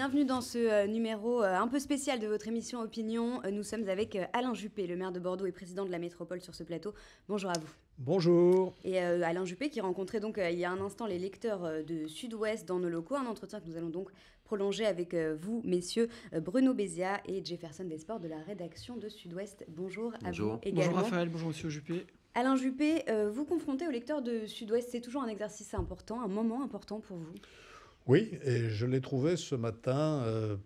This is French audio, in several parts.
Bienvenue dans ce euh, numéro euh, un peu spécial de votre émission Opinion. Euh, nous sommes avec Alain Juppé, le maire de Bordeaux et président de la métropole sur ce plateau. Bonjour à vous. Bonjour. Et Alain Juppé qui rencontrait donc il y a un instant les lecteurs de Sud-Ouest dans nos locaux, un entretien que nous allons donc prolonger avec vous, messieurs Bruno Bézia et Jefferson Desport de la rédaction de Sud-Ouest. Bonjour, à vous également. Bonjour Raphaël, bonjour monsieur Juppé. Alain Juppé, vous confrontez aux lecteurs de Sud-Ouest, c'est toujours un exercice important, un moment important pour vous oui, et je l'ai trouvé ce matin euh,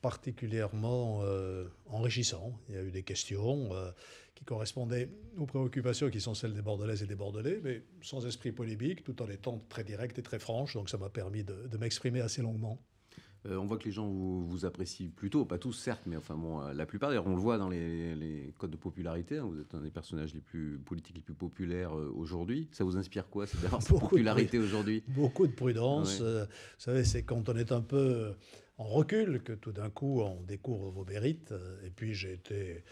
particulièrement euh, enrichissant. Il y a eu des questions euh, qui correspondaient aux préoccupations qui sont celles des Bordelaises et des Bordelais, mais sans esprit polémique, tout en étant très direct et très franche. Donc ça m'a permis de m'exprimer assez longuement. Euh, on voit que les gens vous, apprécient plutôt, pas tous certes, mais enfin bon, euh, la plupart. D'ailleurs, on le voit dans les, codes de popularité. Hein. vous êtes un des personnages les plus politiques, les plus populaires euh, aujourd'hui. Ça vous inspire quoi cette popularité aujourd'hui Beaucoup de prudence. vous savez, c'est quand on est un peu en recul que tout d'un coup on découvre vos mérites. Et puis j'ai été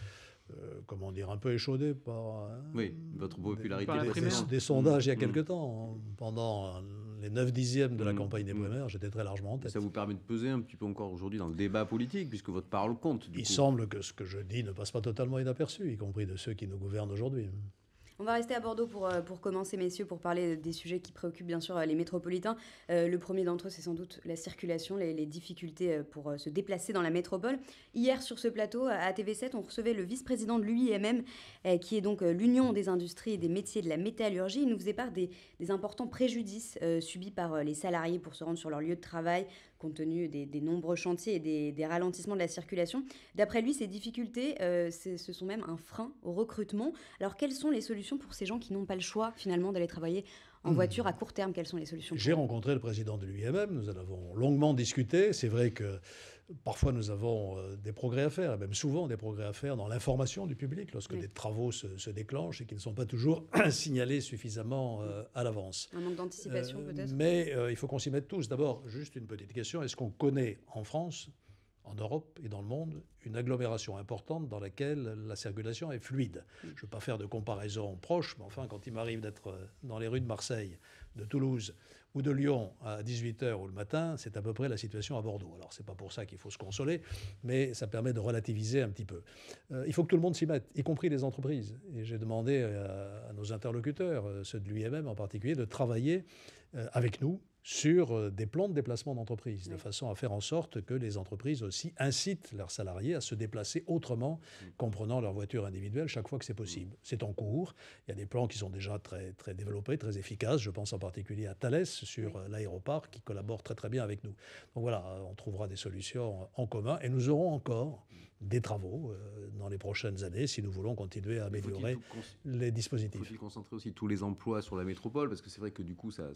euh, comment dire, un peu échaudé par, hein, oui, votre popularité des, sondages il y a mmh. quelques temps. Pendant les 9 dixièmes de la mmh. campagne des mmh. primaires, j'étais très largement en tête. Ça vous permet de peser un petit peu encore aujourd'hui dans le débat politique, puisque votre parole compte. il semble que ce que je dis ne passe pas totalement inaperçu, y compris de ceux qui nous gouvernent aujourd'hui. On va rester à Bordeaux pour, euh, pour commencer, messieurs, pour parler des sujets qui préoccupent bien sûr euh, les métropolitains. Euh, le premier d'entre eux, c'est sans doute la circulation, les, difficultés pour se déplacer dans la métropole. Hier, sur ce plateau, à TV7, on recevait le vice-président de l'UIMM, qui est donc l'Union des industries et des métiers de la métallurgie. Il nous faisait part des, importants préjudices subis par les salariés pour se rendre sur leur lieu de travail, compte tenu des, nombreux chantiers et des, ralentissements de la circulation. D'après lui, ces difficultés, euh, ce sont même un frein au recrutement. Alors, quelles sont les solutions pour ces gens qui n'ont pas le choix, finalement, d'aller travailler en hmm. voiture à court terme Quelles sont les solutions J'ai rencontré le président de l'UIMM, nous en avons longuement discuté. C'est vrai que Parfois, nous avons euh, des progrès à faire, et même souvent des progrès à faire dans l'information du public lorsque des travaux se, déclenchent et qui ne sont pas toujours signalés suffisamment euh, à l'avance. Un manque d'anticipation euh, peut-être Mais il faut qu'on s'y mette tous. D'abord, juste une petite question, est-ce qu'on connaît en France en Europe et dans le monde une agglomération importante dans laquelle la circulation est fluide. Je ne veux pas faire de comparaison proche, mais enfin, quand il m'arrive d'être euh, dans les rues de Marseille, de Toulouse ou de Lyon à 18h ou le matin, c'est à peu près la situation à Bordeaux. Alors, c'est pas pour ça qu'il faut se consoler, mais ça permet de relativiser un petit peu. Euh, il faut que tout le monde s'y mette, y compris les entreprises. Et j'ai demandé euh, à, nos interlocuteurs, ceux de même en particulier, de travailler avec nous sur euh, des plans de déplacement d'entreprise, de façon à faire en sorte que les entreprises aussi incitent leurs salariés à se déplacer autrement comprenant mm. leur voiture individuelle chaque fois que c'est possible. Mm. C'est en cours. Il y a des plans qui sont déjà très, très développés, très efficaces. Je pense en particulier à Thales sur euh, l'aéroport qui collabore très très bien avec nous. Donc voilà, euh, on trouvera des solutions en commun et nous aurons encore mm des travaux euh, dans les prochaines années si nous voulons continuer à améliorer les dispositifs. Faut-il concentrer aussi tous les emplois sur la métropole Parce que c'est vrai que du coup, ça,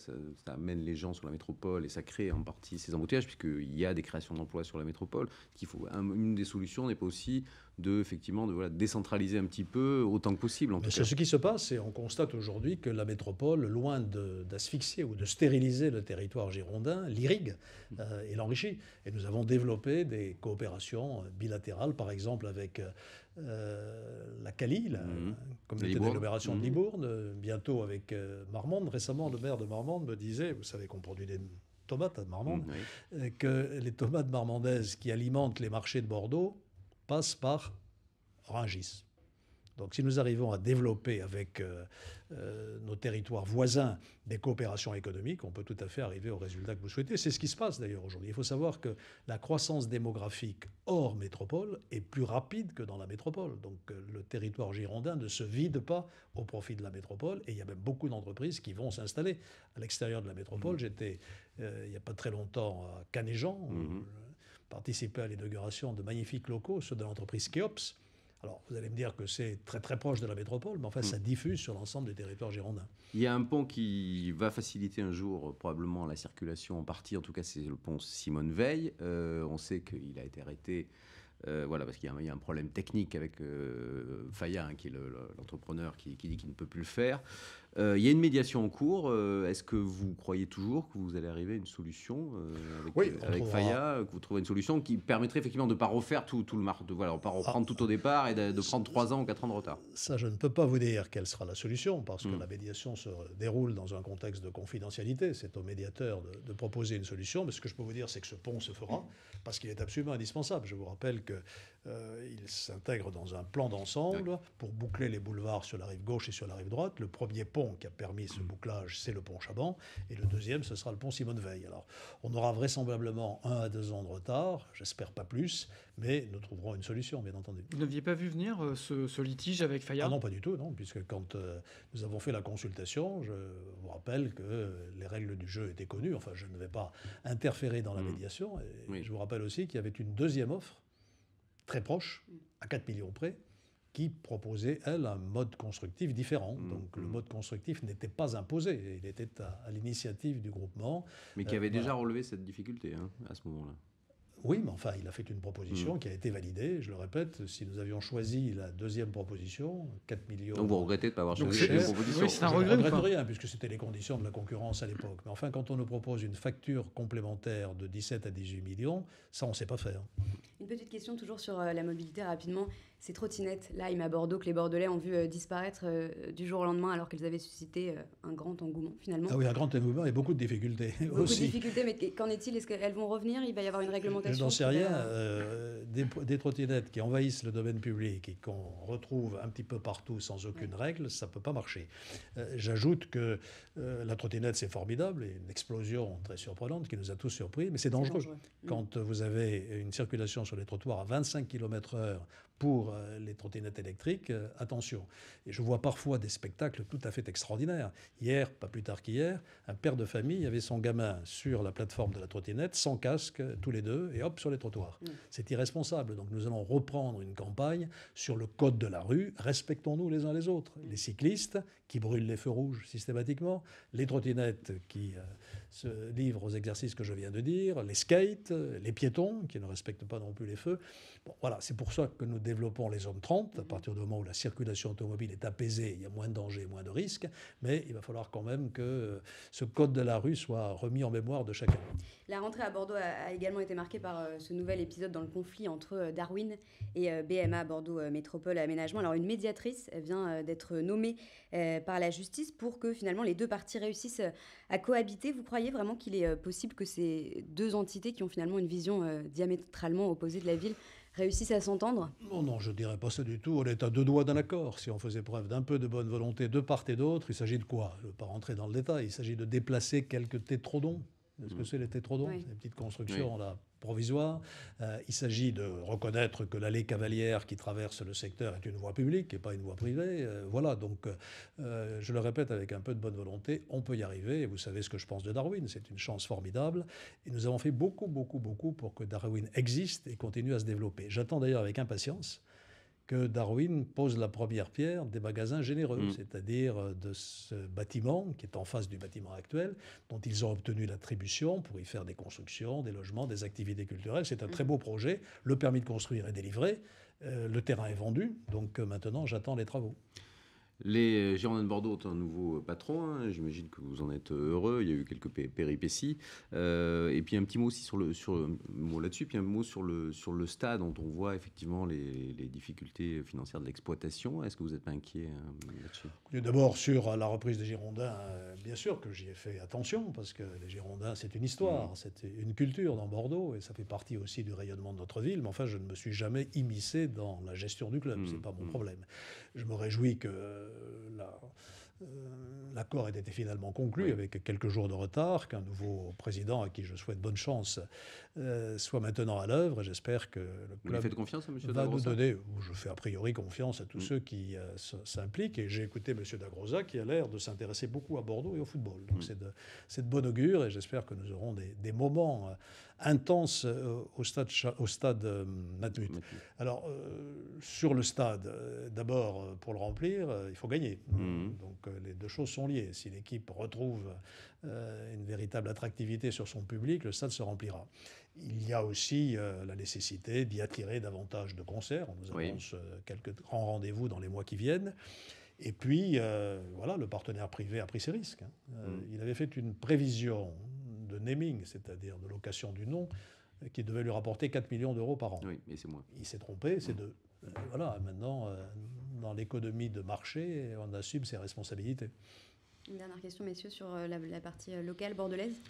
amène les gens sur la métropole et ça crée en partie ces embouteillages, puisqu'il y a des créations d'emplois sur la métropole. Qu'il faut, une des solutions n'est pas aussi de effectivement de décentraliser un petit peu autant que possible. En Ce qui se passe, et on constate aujourd'hui que la métropole, loin d'asphyxier ou de stériliser le territoire girondin, l'irrigue mm. euh, et l'enrichit. Et nous avons développé des coopérations bilatérales, par exemple avec euh, la CALI, la mm. communauté de, mm. Libourne, bientôt avec euh, Marmande. Récemment, le maire de Marmande me disait, vous savez qu'on produit des tomates à Marmande, que les tomates marmandaises qui alimentent les marchés de Bordeaux passe par Rungis. Donc si nous arrivons à développer avec euh, euh, nos territoires voisins des coopérations économiques, on peut tout à fait arriver au résultat que vous souhaitez. C'est ce qui se passe d'ailleurs aujourd'hui. Il faut savoir que la croissance démographique hors métropole est plus rapide que dans la métropole. Donc euh, le territoire girondin ne se vide pas au profit de la métropole et il y a même beaucoup d'entreprises qui vont s'installer à l'extérieur de la métropole. Mmh. J'étais il n'y a pas très longtemps à Canéjan. Mmh participer à l'inauguration de magnifiques locaux, ceux de l'entreprise Keops. Alors, vous allez me dire que c'est très très proche de la métropole, mais enfin, fait ça hmm. diffuse sur l'ensemble du territoire girondin. Il y a un pont qui va faciliter un jour euh, probablement la circulation en partie, en tout cas, c'est le pont Simone Veil. Euh, on sait qu'il a été arrêté. Euh, voilà, parce qu'il y, a un problème technique avec Faya, hein, qui est l'entrepreneur qui, qui, dit qu'il ne peut plus le faire. Euh, il y a une médiation en cours. Euh, est-ce que vous croyez toujours que vous allez arriver à une solution euh, avec, oui, que vous trouvez une solution qui permettrait effectivement de ne pas refaire tout, le marché, reprendre ah. tout au départ et de, prendre 3 ans ou 4 ans de retard Ça, je ne peux pas vous dire quelle sera la solution parce que hmm. la médiation se déroule dans un contexte de confidentialité. C'est au médiateur de, de, proposer une solution. Mais ce que je peux vous dire, c'est que ce pont se fera parce qu'il est absolument indispensable. Je vous rappelle que euh, il s'intègre dans un plan d'ensemble pour boucler les boulevards sur la rive gauche et sur la rive droite. Le premier pont qui a permis ce mm. bouclage, c'est le pont Chaban, et le deuxième, ce sera le pont Simone Veil. Alors, on aura vraisemblablement un à deux ans de retard, j'espère pas plus, mais nous trouverons une solution, bien entendu. Vous n'aviez pas vu venir euh, ce, litige avec Fayard ah Non, pas du tout, non, puisque quand euh, nous avons fait la consultation, je vous rappelle que les règles du jeu étaient connues. Enfin, je ne vais pas interférer dans la mm. médiation. Je vous rappelle aussi qu'il y avait une deuxième offre très proche, à 4 millions près, qui proposait, elle, un mode constructif différent. Mm-hmm. Donc le mode constructif n'était pas imposé, il était à, l'initiative du groupement. Mais qui avait euh, déjà relevé cette difficulté hein, à ce moment-là. Oui, mais enfin, il a fait une proposition hmm. qui a été validée. Je le répète, si nous avions choisi la deuxième proposition, 4 millions. Donc vous regrettez de ne pas avoir choisi la proposition oui, Je ne regrette rien, puisque c'était les conditions de la concurrence à l'époque. Mais enfin, quand on nous propose une facture complémentaire de 17 à 18 millions, ça, on ne sait pas faire. Une petite question toujours sur euh, la mobilité rapidement ces trottinettes Lime à Bordeaux que les Bordelais ont vu euh, disparaître euh, du jour au lendemain alors qu'elles avaient suscité euh, un grand engouement finalement. Ah oui, un grand engouement et beaucoup de difficultés beaucoup de difficultés, mais qu'en est-il Est-ce qu'elles vont revenir Il va y avoir une réglementation Je n'en sais rien. des, trottinettes qui envahissent le domaine public et qu'on retrouve un petit peu partout sans aucune règle, ça ne peut pas marcher. J'ajoute que la trottinette, c'est formidable et une explosion très surprenante qui nous a tous surpris, mais c'est dangereux. Quand mm. vous avez une circulation sur les trottoirs à 25 km/h pour euh, les trottinettes électriques, euh, attention. Et je vois parfois des spectacles tout à fait extraordinaires. Hier, pas plus tard qu'hier, un père de famille avait son gamin sur la plateforme de la trottinette, sans casque, tous les deux, et hop, sur les trottoirs. Mm. C'est irresponsable. Donc nous allons reprendre une campagne sur le code de la rue. Respectons-nous les uns les autres. Mm. Les cyclistes qui brûlent les feux rouges systématiquement, les trottinettes qui euh, se livrent aux exercices que je viens de dire, les skates, les piétons qui ne respectent pas non plus les feux. Bon, voilà, c'est pour ça que nous développons les zones 30, à partir du moment où la circulation automobile est apaisée, il y a moins de dangers, moins de risques, mais il va falloir quand même que euh, ce code de la rue soit remis en mémoire de chacun. La rentrée à Bordeaux a également été marquée par euh, ce nouvel épisode dans le conflit entre Darwin et BMA Bordeaux Métropole Aménagement. Alors une médiatrice vient d'être nommée. Euh, par la justice pour que finalement les deux parties réussissent euh, à cohabiter. Vous croyez vraiment qu'il est euh, possible que ces deux entités qui ont finalement une vision diamétralement opposée de la ville réussissent à s'entendre Non, non, je dirais pas ça du tout. On est à deux doigts d'un accord. Si on faisait preuve d'un peu de bonne volonté de part et d'autre, il s'agit de quoi Je ne veux pas rentrer dans le détail. Il s'agit de déplacer quelques tétrodons. Est-ce que hmm. c'est les tétrodons oui. petites constructions là, provisoire. Euh, il s'agit de reconnaître que l'allée cavalière qui traverse le secteur est une voie publique et pas une voie privée. Euh, voilà, donc euh, je le répète avec un peu de bonne volonté, on peut y arriver. vous savez ce que je pense de Darwin, c'est une chance formidable. Et nous avons fait beaucoup, beaucoup, beaucoup pour que Darwin existe et continue à se développer. J'attends d'ailleurs avec impatience que Darwin pose la première pierre des magasins généreux, mm. c'est-à-dire euh, de ce bâtiment qui est en face du bâtiment actuel, dont ils ont obtenu l'attribution pour y faire des constructions, des logements, des activités culturelles. C'est un très mm. beau projet. Le permis de construire est délivré, euh, le terrain est vendu, donc euh, maintenant j'attends les travaux. Les euh, Girondins de Bordeaux ont un nouveau euh, patron, hein. j'imagine que vous en êtes euh, heureux, il y a eu quelques péripéties. et puis un petit mot aussi sur le, sur, le, là-dessus, puis un mot sur le, sur le stade dont on voit effectivement les, difficultés financières de l'exploitation. Est-ce que vous n'êtes pas inquiet là-dessus D'abord sur la reprise des Girondins, bien sûr que j'y ai fait attention parce que les Girondins c'est une histoire, mmh. c'est une culture dans Bordeaux et ça fait partie aussi du rayonnement de notre ville. Mais enfin je ne me suis jamais immiscé dans la gestion du club, Ce mmh. c'est pas mon mmh. problème. Je me réjouis que euh, euh, l'accord a été finalement conclu avec quelques jours de retard, qu'un nouveau président à qui je souhaite bonne chance euh, soit maintenant à l'œuvre. J'espère que le club fait confiance à M. va donner, je fais a priori confiance à tous mm. ceux qui s'impliquent. Et j'ai écouté M. Dagrosa qui a l'air de s'intéresser beaucoup à Bordeaux et au football. Donc mm. c'est de, bon augure et j'espère que nous aurons des, des moments intense euh, au stade, au euh, Alors, euh, sur le stade, d'abord, pour le remplir, il faut gagner. Mhm. Donc, les deux choses sont liées. Si l'équipe retrouve une véritable attractivité sur son public, le stade se remplira. Il y a aussi la nécessité d'y attirer davantage de concerts. On nous annonce quelques grands rendez-vous dans les mois qui viennent. Et puis, voilà, le partenaire privé a pris ses risques. Hein. Mhm. Il avait fait une prévision naming, c'est-à-dire de location du nom, qui devait lui rapporter 4 millions d'euros par an. Oui, mais c'est moins. Il s'est trompé, c'est mm. deux. Euh, voilà, maintenant, euh, dans l'économie de marché, on assume ses responsabilités. Une dernière question, messieurs, sur euh, la, partie locale bordelaise.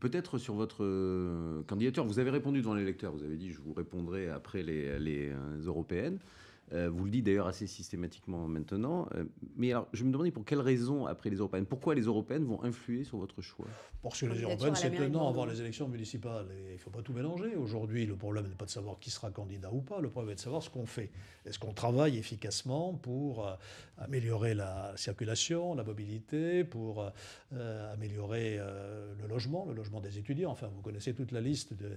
Peut-être sur votre candidature, vous avez répondu devant les lecteurs, vous avez dit je vous répondrai après les européennes. Euh, vous le dites d'ailleurs assez systématiquement maintenant. Euh, mais alors, je me demandais pour quelles raisons après les européennes Pourquoi les européennes vont influer sur votre choix Parce que les européennes, c'est tenant avant les élections municipales. il ne faut pas tout mélanger. Aujourd'hui, le problème n'est pas de savoir qui sera candidat ou pas. Le problème est de savoir ce qu'on fait. Est-ce qu'on travaille efficacement pour euh, améliorer la circulation, la mobilité, pour améliorer le logement, le logement des étudiants Enfin, vous connaissez toute la liste de,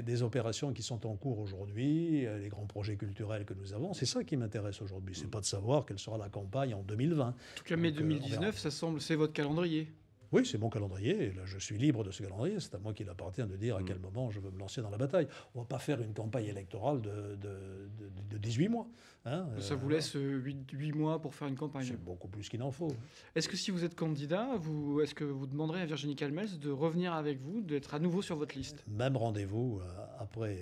des, opérations qui sont en cours aujourd'hui, les grands projets culturels que nous avons c'est ça qui m'intéresse aujourd'hui. C'est pas de savoir quelle sera la campagne en 2020. En tout cas, mai 2019, euh, ça semble, c'est votre calendrier. Oui, c'est mon calendrier, là, je suis libre de ce calendrier, c'est à moi qu'il appartient de dire à mm. quel moment je veux me lancer dans la bataille. On ne va pas faire une campagne électorale de, de, 18 mois. Hein, ça euh, vous laisse 8, euh, mois pour faire une campagne C'est beaucoup plus qu'il en faut. Est-ce que si vous êtes candidat, vous, est-ce que vous demanderez à Virginie Calmes de revenir avec vous, d'être à nouveau sur votre liste Même rendez-vous euh, après,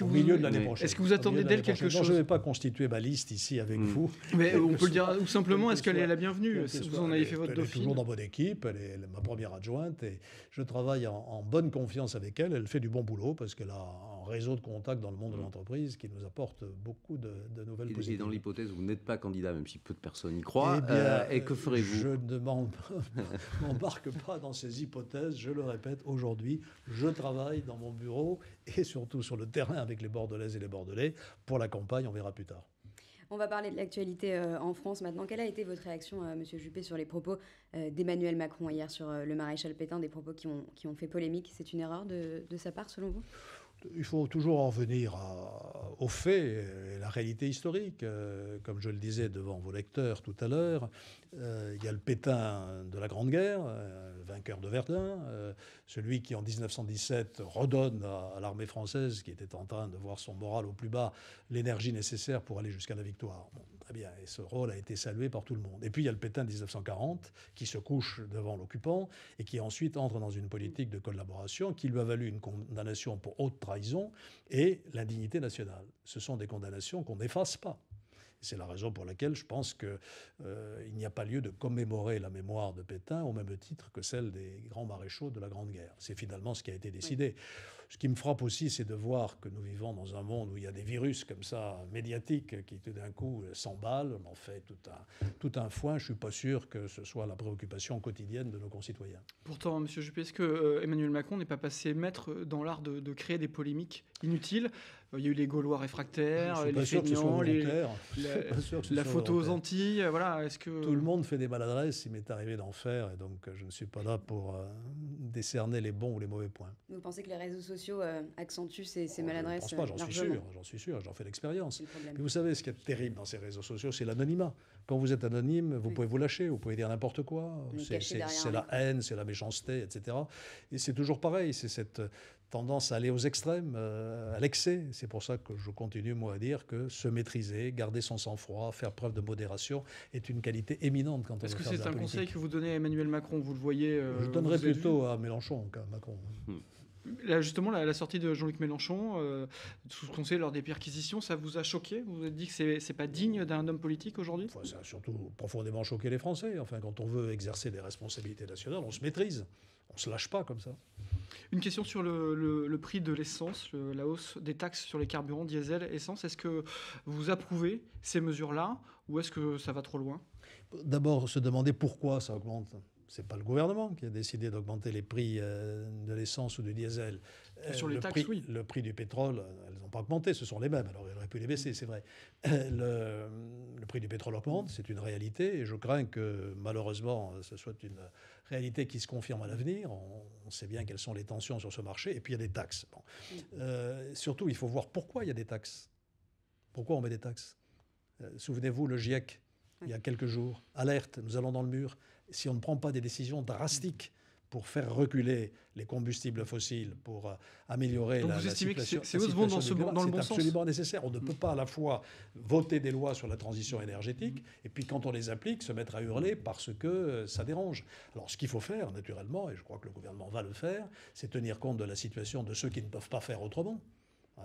au milieu de l'année prochaine. Est-ce que vous attendez d'elle quelque chose non, Je ne vais pas constituer ma liste ici avec mm. vous. Mais on peut le dire Ou simplement, est-ce qu'elle est la bienvenue Vous en avez fait votre dauphine. Elle est toujours dans bonne équipe, elle est ma première adjointe et je travaille en, bonne confiance avec elle. Elle fait du bon boulot parce qu'elle a un réseau de contacts dans le monde de mm. l'entreprise qui nous apporte beaucoup de, nouvelles et, dans l'hypothèse vous n'êtes pas candidat, même si peu de personnes y croient, et, eh euh, et que ferez-vous Je ne m'embarque pas dans ces hypothèses. Je le répète, aujourd'hui, je travaille dans mon bureau et surtout sur le terrain avec les Bordelaises et les Bordelais. Pour la campagne, on verra plus tard. On va parler de l'actualité euh, en France maintenant. Quelle a été votre réaction, euh, Monsieur Juppé, sur les propos euh, d'Emmanuel Macron hier sur le maréchal Pétain, des propos qui ont, qui ont fait polémique C'est une erreur de, sa part, selon vous il faut toujours en venir au aux faits et la réalité historique. comme je le disais devant vos lecteurs tout à l'heure, euh, il y a le Pétain de la Grande Guerre, euh, vainqueur de Verdun, euh, celui qui en 1917 redonne à, l'armée française, qui était en train de voir son moral au plus bas, l'énergie nécessaire pour aller jusqu'à la victoire. très bien, et ce rôle a été salué par tout le monde. Et puis il y a le Pétain de 1940, qui se couche devant l'occupant et qui ensuite entre dans une politique de collaboration qui lui a valu une condamnation pour haute trahison et l'indignité nationale. Ce sont des condamnations qu'on n'efface pas. C'est la raison pour laquelle je pense qu'il euh, n'y a pas lieu de commémorer la mémoire de Pétain au même titre que celle des grands maréchaux de la Grande Guerre. C'est finalement ce qui a été décidé. Ce qui me frappe aussi, c'est de voir que nous vivons dans un monde où il y a des virus comme ça, médiatiques, qui tout d'un coup s'emballent. On en fait tout un, tout un foin. Je ne suis pas sûr que ce soit la préoccupation quotidienne de nos concitoyens. Pourtant, M. Juppé, est-ce que euh, Emmanuel Macron n'est pas passé maître dans l'art de, créer des polémiques inutiles euh, il y a eu les Gaulois réfractaires, les fainéants, la, photo aux Antilles, euh, voilà. Est-ce que tout le monde fait des maladresses Il m'est arrivé d'en faire, et donc je ne suis pas là pour décerner les bons ou les mauvais points. Vous pensez que les réseaux sociaux sociaux euh, accentuent ces, oh, maladresses. Je pense pas, j'en suis sûr, j'en suis sûr, j'en fais l'expérience. vous savez, ce qui est terrible dans ces réseaux sociaux, c'est l'anonymat. Quand vous êtes anonyme, vous pouvez vous lâcher, vous pouvez dire n'importe quoi. C'est la haine, c'est la méchanceté, etc. Et c'est toujours pareil, c'est cette tendance à aller aux extrêmes, euh, à l'excès. C'est pour ça que je continue, moi, à dire que se maîtriser, garder son sang-froid, faire preuve de modération est une qualité éminente quand on Est-ce que c'est un conseil que vous donnez à Emmanuel Macron Vous le voyez euh, Je donnerais plutôt à Mélenchon qu'à Macron. Hmm justement, la, sortie de Jean-Luc Mélenchon, euh, sous qu'on sait lors des perquisitions, ça vous a choqué Vous vous dit que c'est, n'est pas digne d'un homme politique aujourd'hui Ça a surtout profondément choqué les Français. Enfin, quand on veut exercer des responsabilités nationales, on se maîtrise. On se lâche pas comme ça. Une question sur le, prix de l'essence, la hausse des taxes sur les carburants, diesel, essence. Est-ce que vous approuvez ces mesures-là ou est-ce que ça va trop loin D'abord, se demander pourquoi ça augmente n'est pas le gouvernement qui a décidé d'augmenter les prix euh, de l'essence ou du diesel. Euh, sur les le taxes, prix, oui. Le prix du pétrole, euh, elles n'ont pas augmenté, ce sont les mêmes. Alors, il aurait pu les baisser, c'est vrai. Le, prix du pétrole augmente, c'est une réalité, et je crains que, malheureusement, ce soit une réalité qui se confirme à l'avenir. On, sait bien quelles sont les tensions sur ce marché, et puis il y a des taxes. Mm. surtout, il faut voir pourquoi il y a des taxes. Pourquoi on met des taxes Souvenez-vous, le GIEC, il y a quelques jours, alerte, nous allons dans le mur si on ne prend pas des décisions drastiques pour faire reculer les combustibles fossiles, pour améliorer la, situation. C'est absolument nécessaire. On ne peut pas à la fois voter des lois sur la transition énergétique et puis quand on les applique, se mettre à hurler parce que euh, ça dérange. Alors ce qu'il faut faire, naturellement, et je crois que le gouvernement va le faire, c'est tenir compte de la situation de ceux qui ne peuvent pas faire autrement.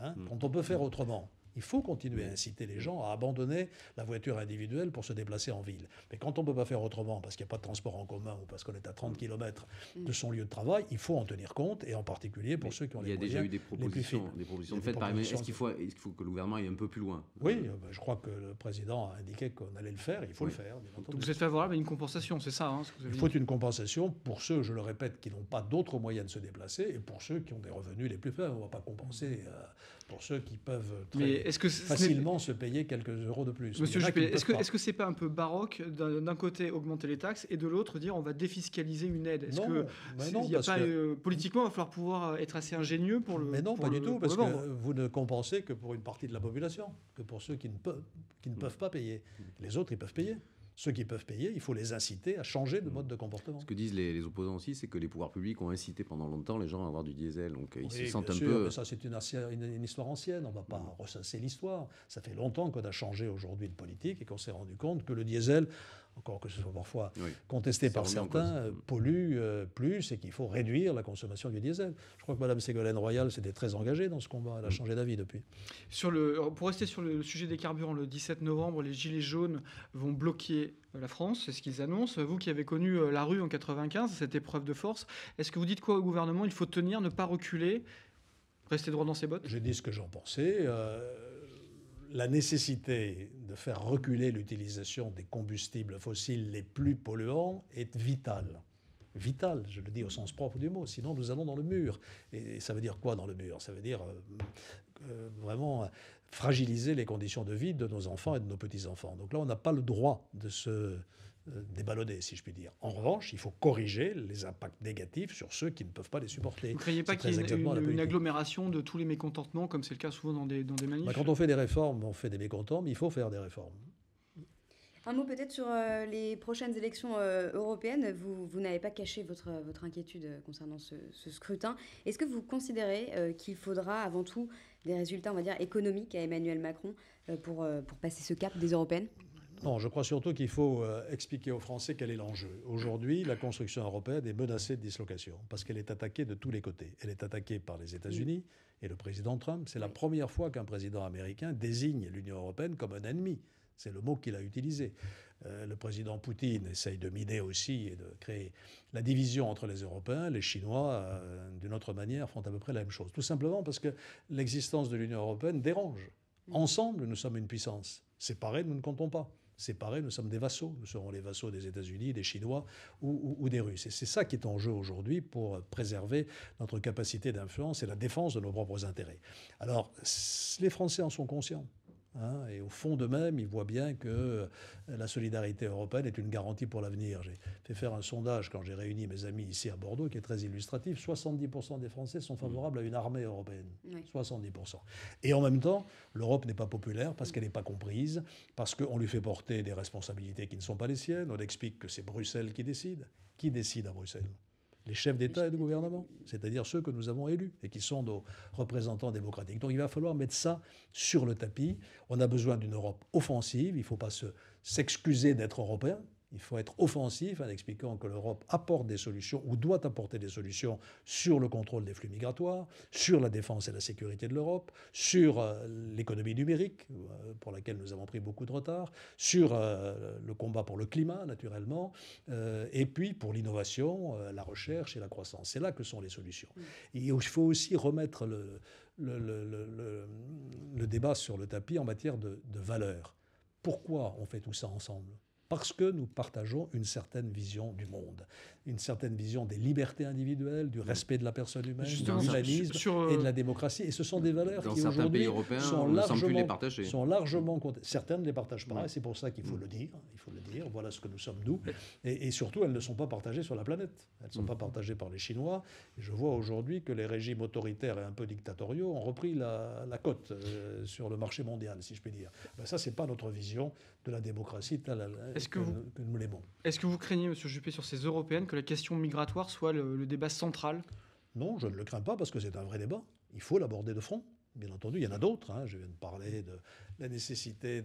Hein. Mmh. quand on peut faire mmh. autrement, il faut continuer à inciter les gens à abandonner la voiture individuelle pour se déplacer en ville. Mais quand on ne peut pas faire autrement, parce qu'il n'y a pas de transport en commun ou parce qu'on est à 30 mm. km mm. de son lieu de travail, il faut en tenir compte, et en particulier pour ceux qui ont les moyens Il y a déjà eu des propositions, des propositions Est-ce qu'il faut, est faut, que le gouvernement aille un peu plus loin Oui, euh, bah, je crois que le président a indiqué qu'on allait le faire, il faut le faire. Donc vous êtes favorable à une compensation, c'est ça hein, Il faut une compensation pour ceux, je le répète, qui n'ont pas d'autres moyens de se déplacer, et pour ceux qui ont des revenus les plus faibles. On ne va pas compenser euh, pour ceux qui peuvent... Très est-ce que facilement se payer quelques euros de plus. Monsieur Juppé, est-ce que est-ce que c'est pas un peu baroque d'un côté augmenter les taxes et de l'autre dire on va défiscaliser une aide Est-ce que mais non, euh, politiquement il va falloir pouvoir euh, être assez ingénieux pour le Mais non, pas du tout parce que vous ne compensez que pour une partie de la population, que pour ceux qui ne peuvent qui ne mm. peuvent pas payer. Les autres ils peuvent payer. Ceux qui peuvent payer, il faut les inciter à changer de mm. mode de comportement. Ce que disent les, opposants aussi, c'est que les pouvoirs publics ont incité pendant longtemps les gens à avoir du diesel. Donc euh, ils se sentent un peu. ça, c'est une, histoire ancienne. On ne va pas mm. ressasser l'histoire. Ça fait longtemps qu'on a changé aujourd'hui de politique et qu'on s'est rendu compte que le diesel encore que ce soit parfois contesté par certains, euh, pollue euh, plus et qu'il faut réduire la consommation du diesel. Je crois que Mme Ségolène Royal s'était très engagée dans ce combat. Elle a mm. changé d'avis depuis. Sur le, pour rester sur le sujet des carburants, le 17 novembre, les Gilets jaunes vont bloquer euh, la France, c'est ce qu'ils annoncent. Vous qui avez connu la rue en 95, cette épreuve de force, est-ce que vous dites quoi au gouvernement Il faut tenir, ne pas reculer, rester droit dans ses bottes J'ai dit ce que j'en pensais. Euh la nécessité de faire reculer l'utilisation des combustibles fossiles les plus polluants est vitale. Vitale, je le dis au sens propre du mot, sinon nous allons dans le mur. Et ça veut dire quoi dans le mur Ça veut dire euh, euh, vraiment fragiliser les conditions de vie de nos enfants et de nos petits-enfants. Donc là, on n'a pas le droit de se... Euh, déballonner, si je puis dire. En revanche, il faut corriger les impacts négatifs sur ceux qui ne peuvent pas les supporter. Vous ne craignez pas qu'il y ait une, agglomération de tous les mécontentements, comme c'est le cas souvent dans des, dans des manifs bah, Quand on fait des réformes, on fait des mécontents, mais il faut faire des réformes. Un mot peut-être sur euh, les prochaines élections euh, européennes. Vous, vous n'avez pas caché votre, votre inquiétude concernant ce, scrutin. Est-ce que vous considérez qu'il faudra avant tout des résultats, on va dire, économiques à Emmanuel Macron pour, pour passer ce cap des européennes non, je crois surtout qu'il faut euh, expliquer aux Français quel est l'enjeu. Aujourd'hui, la construction européenne est menacée de dislocation parce qu'elle est attaquée de tous les côtés. Elle est attaquée par les États-Unis et le président Trump. C'est la première fois qu'un président américain désigne l'Union européenne comme un ennemi. C'est le mot qu'il a utilisé. Euh, le président Poutine essaye de miner aussi et de créer la division entre les Européens. Les Chinois, euh, d'une autre manière, font à peu près la même chose. Tout simplement parce que l'existence de l'Union européenne dérange. Ensemble, nous sommes une puissance. Séparés, nous ne comptons pas séparés, nous sommes des vassaux. Nous serons les vassaux des États-Unis, des Chinois ou, des Russes. Et c'est ça qui est en jeu aujourd'hui pour préserver notre capacité d'influence et la défense de nos propres intérêts. Alors, les Français en sont conscients. Hein, et au fond deux même, ils voient bien que euh, la solidarité européenne est une garantie pour l'avenir. J'ai fait faire un sondage quand j'ai réuni mes amis ici à Bordeaux, qui est très illustratif. 70% des Français sont favorables à une armée européenne. 70%. Et en même temps, l'Europe n'est pas populaire parce qu'elle n'est pas comprise, parce qu'on lui fait porter des responsabilités qui ne sont pas les siennes. On explique que c'est Bruxelles qui décide. Qui décide à Bruxelles les chefs d'État et de gouvernement, c'est-à-dire ceux que nous avons élus et qui sont nos représentants démocratiques. Donc il va falloir mettre ça sur le tapis. On a besoin d'une Europe offensive, il ne faut pas s'excuser d'être européen, il faut être offensif en expliquant que l'Europe apporte des solutions ou doit apporter des solutions sur le contrôle des flux migratoires, sur la défense et la sécurité de l'Europe, sur euh, l'économie numérique, euh, pour laquelle nous avons pris beaucoup de retard, sur euh, le combat pour le climat, naturellement, et puis pour l'innovation, la recherche et la croissance. C'est là que sont les solutions. Mm. il faut aussi remettre le, débat sur le tapis en matière de, de valeurs. Pourquoi on fait tout ça ensemble parce que nous partageons une certaine vision du monde une certaine vision des libertés individuelles, du respect de la personne humaine, du et de euh, la démocratie. Et ce sont des valeurs qui aujourd'hui sont, largement, partagées, sont largement certaines ne les partagent pas. Et c'est pour ça qu'il faut mm. le dire. Hein, il faut le dire. Voilà ce que nous sommes nous. Et, surtout, elles ne sont pas partagées sur la planète. Elles ne sont mm. pas partagées par les Chinois. je vois aujourd'hui que les régimes autoritaires et un peu dictatoriaux ont repris la, la cote euh, sur le marché mondial, si je puis dire. Ça, ben, ça, c'est pas notre vision de la démocratie telle que, euh, que, vous, nous l'aimons. Est-ce que vous craignez, M. Juppé, sur ces européennes que la question migratoire soit le, débat central Non, je ne le crains pas parce que c'est un vrai débat. Il faut l'aborder de front. Bien entendu, il y en a d'autres. Hein. Je viens de parler de la nécessité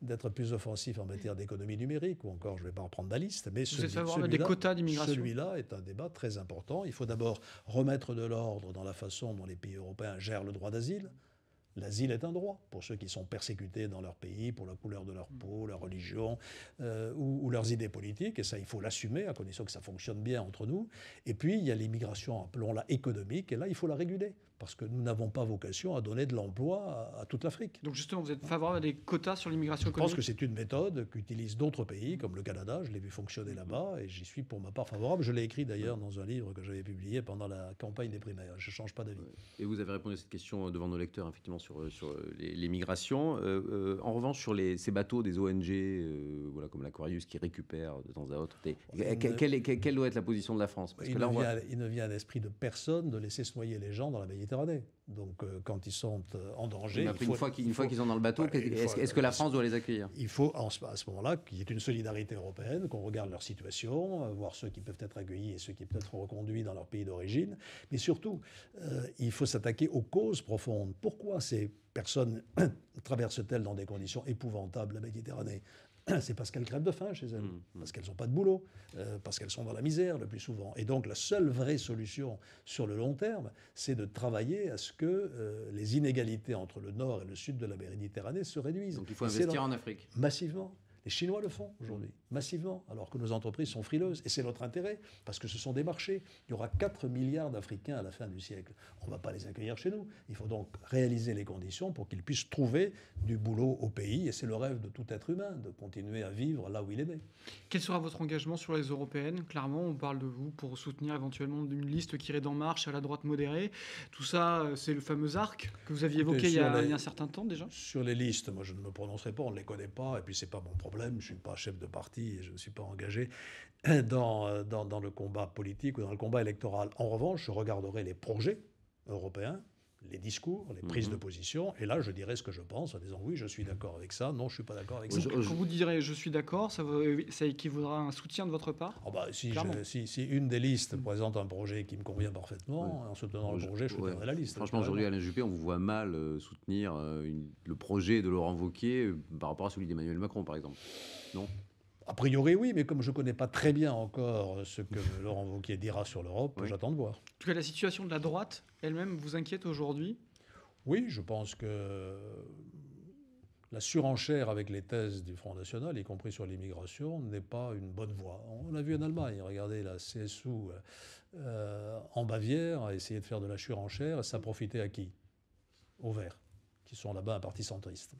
d'être plus offensif en matière d'économie numérique, ou encore, je ne vais pas en prendre la liste, mais des quotas d'immigration. Celui-là est un débat très important. Il faut d'abord remettre de l'ordre dans la façon dont les pays européens gèrent le droit d'asile. L'asile est un droit pour ceux qui sont persécutés dans leur pays pour la couleur de leur mm. peau, leur religion euh, ou, ou, leurs idées politiques. Et ça, il faut l'assumer à condition que ça fonctionne bien entre nous. Et puis, il y a l'immigration, appelons-la économique, et là, il faut la réguler parce que nous n'avons pas vocation à donner de l'emploi à, toute l'Afrique. Donc justement, vous êtes favorable à des quotas sur l'immigration économique Je pense que c'est une méthode qu'utilisent d'autres pays, comme le Canada. Je l'ai vu fonctionner mhm. là-bas et j'y suis pour ma part favorable. Je l'ai écrit d'ailleurs dans un livre que j'avais publié pendant la campagne des primaires. Je ne change pas d'avis. Et vous avez répondu à cette question euh, devant nos lecteurs, effectivement, sur, euh, sur euh, les, migrations. en revanche, sur ces bateaux des ONG, voilà, comme l'Aquarius, qui récupèrent de temps à autre, quelle, doit être la position de la France il, ne vient, à l'esprit de personne de laisser se noyer les gens dans la Méditerranée. Donc, euh, quand ils sont euh, en danger. il une fois qu'ils sont dans le bateau, est-ce que la France doit les accueillir Il faut, à ce moment-là, qu'il y ait une solidarité européenne, qu'on regarde leur situation, euh, voir ceux qui peuvent être accueillis et ceux qui peuvent être reconduits dans leur pays d'origine. Mais surtout, il faut s'attaquer aux causes profondes. Pourquoi ces personnes traversent-elles dans des conditions épouvantables la Méditerranée c'est parce qu'elles crèvent de faim chez elles, mm, mm. parce qu'elles n'ont pas de boulot, euh, parce qu'elles sont dans la misère le plus souvent. Et donc la seule vraie solution sur le long terme, c'est de travailler à ce que euh, les inégalités entre le nord et le sud de la Méditerranée se réduisent. Donc il faut investir en Afrique. Massivement. Les Chinois le font aujourd'hui massivement, alors que nos entreprises sont frileuses. Et c'est notre intérêt, parce que ce sont des marchés. Il y aura 4 milliards d'Africains à la fin du siècle. On ne va pas les accueillir chez nous. Il faut donc réaliser les conditions pour qu'ils puissent trouver du boulot au pays. Et c'est le rêve de tout être humain, de continuer à vivre là où il est né. Quel sera votre engagement sur les européennes Clairement, on parle de vous pour soutenir éventuellement une liste qui irait en marche à la droite modérée. Tout ça, euh, c'est le fameux arc que vous aviez évoqué il y, a, un certain temps déjà Sur les listes, moi je ne me prononcerai pas, on ne les connaît pas. Et puis c'est pas mon problème, je ne suis pas chef de parti et je ne suis pas engagé euh, dans, dans, le combat politique ou dans le combat électoral. En revanche, je regarderai les projets européens les discours, les prises de mhm. position, et là je dirai ce que je pense en disant oui, je suis d'accord avec ça, non, je ne suis pas d'accord avec ça. Quand vous direz je suis d'accord, ça, ça, équivaudra à un soutien de votre part ah bah, si, une des listes mhm. présente un projet qui me convient parfaitement, en soutenant le projet, je, soutiendrai la liste. Franchement, aujourd'hui, Alain Juppé, on vous voit mal euh, soutenir euh, le projet de Laurent Wauquiez par rapport à celui d'Emmanuel Macron, par exemple. Non a priori, oui, mais comme je ne connais pas très bien encore ce que Laurent Vauquier dira sur l'Europe, j'attends de voir. En tout cas, la situation de la droite elle-même vous inquiète aujourd'hui Oui, je pense que la surenchère avec les thèses du Front National, y compris sur l'immigration, n'est pas une bonne voie. On l'a vu en Allemagne. Regardez, la CSU euh, en Bavière a essayé de faire de la surenchère ça profitait à qui Au vert qui sont là-bas un parti centriste.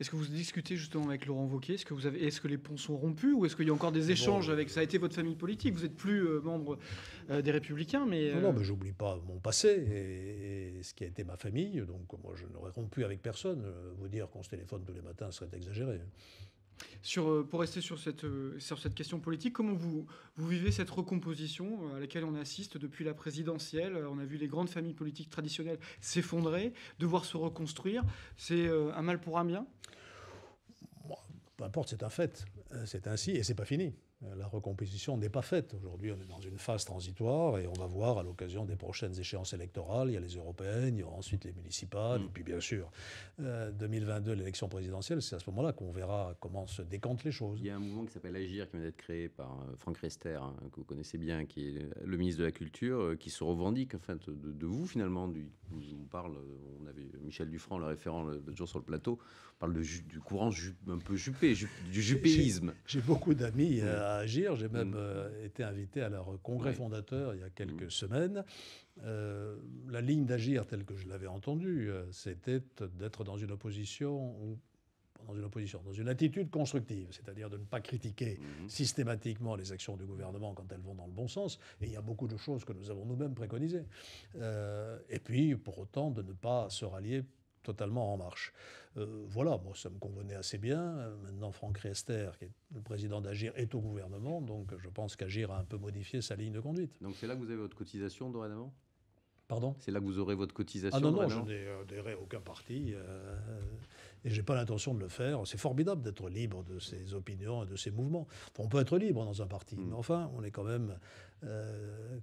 Est-ce que vous discutez justement avec Laurent Wauquiez Est-ce que, avez... est que les ponts sont rompus ou est-ce qu'il y a encore des échanges euh, avec Ça a été votre famille politique, vous n'êtes plus euh, membre euh, des Républicains, mais... Non, non, mais j'oublie pas mon passé et, ce qui a été ma famille, donc moi je n'aurais rompu avec personne. Vous dire qu'on se téléphone tous les matins serait exagéré. Sur, euh, pour rester sur cette, euh, sur cette question politique, comment vous, vous vivez cette recomposition euh, à laquelle on assiste depuis la présidentielle On a vu les grandes familles politiques traditionnelles s'effondrer, devoir se reconstruire. C'est un mal pour un bien Peu importe, c'est un fait. C'est ainsi et c'est pas fini. Euh, la recomposition n'est pas faite. Aujourd'hui, on est dans une phase transitoire et on va voir à l'occasion des prochaines échéances électorales, il y a les européennes, il y aura ensuite les municipales, mm. et puis bien sûr, 2022, euh, l'élection présidentielle, c'est à ce moment-là qu'on verra comment se décantent les choses. Il y a un mouvement qui s'appelle Agir, qui vient d'être créé par euh, Franck Rester, hein, que vous connaissez bien, qui est le ministre de la Culture, qui se revendique en de, vous finalement. Du, on parle, on avait Michel Dufranc, le référent, l'autre jour sur le plateau, on parle du courant un peu juppé, du juppéisme. J'ai beaucoup d'amis. Mm à agir. J'ai même mm. euh, été invité à leur congrès fondateur il y a quelques mm. semaines. Euh, la ligne d'agir telle que je l'avais entendue, euh, c'était d'être dans une opposition dans une opposition, dans une attitude constructive, c'est-à-dire de ne pas critiquer mm. systématiquement les actions du gouvernement quand elles vont dans le bon sens. Et il y a beaucoup de choses que nous avons nous-mêmes préconisées. et puis, pour autant, de ne pas se rallier totalement en marche. Euh, voilà, moi ça me convenait assez bien. Euh, maintenant, Franck Riester, qui est le président d'Agir, est au gouvernement, donc euh, je pense qu'Agir a un peu modifié sa ligne de conduite. Donc c'est là que vous avez votre cotisation dorénavant Pardon C'est là que vous aurez votre cotisation. Ah non, non, je adhéré à aucun parti et je n'ai pas l'intention de le faire. C'est formidable d'être libre de ses opinions et de ses mouvements. on peut être libre dans un parti, hmm. mais enfin, on est quand même,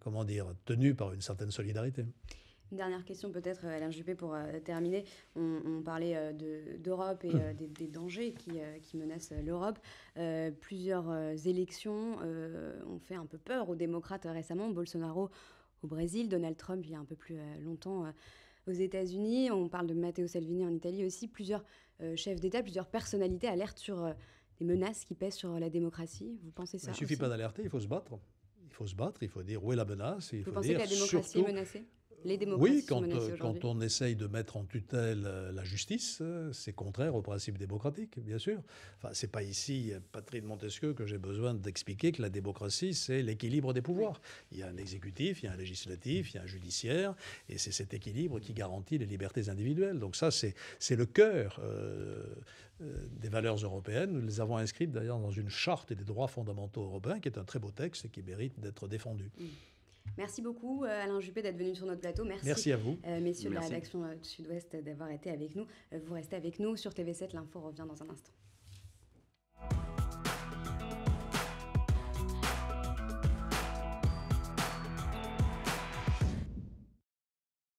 comment dire, tenu par une certaine solidarité. Une dernière question peut-être, Alain euh, Juppé, pour euh, terminer. On, parlait euh, d'Europe et des, dangers qui, menacent l'Europe. plusieurs élections ont fait un peu peur aux démocrates récemment. Bolsonaro au Brésil, Donald Trump il y a un peu plus longtemps aux États-Unis. On parle de Matteo Salvini en Italie aussi. Plusieurs chefs d'État, plusieurs personnalités alertent sur les menaces qui pèsent sur la démocratie. Vous pensez ça Il ne suffit pas d'alerter, il faut se battre. Il faut se battre, il faut dire où est la menace. Vous pensez que la démocratie est menacée oui, quand, euh, on essaye de mettre en tutelle euh, la justice, euh, c'est contraire au principe démocratique, bien sûr. Enfin, n'est pas ici, Patrick Montesquieu, que j'ai besoin d'expliquer que la démocratie, c'est l'équilibre des pouvoirs. Il y a un exécutif, il y a un législatif, il y a un judiciaire, et c'est cet équilibre qui garantit les libertés individuelles. Donc ça, c'est le cœur des valeurs européennes. Nous les avons inscrites d'ailleurs dans une charte des droits fondamentaux européens, qui est un très beau texte et qui mérite d'être défendu. Mm. Merci beaucoup euh, Alain Juppé d'être venu sur notre plateau. Merci, à vous. Euh, messieurs de la rédaction euh, Sud-Ouest d'avoir été avec nous. vous restez avec nous sur TV7, l'info revient dans un instant.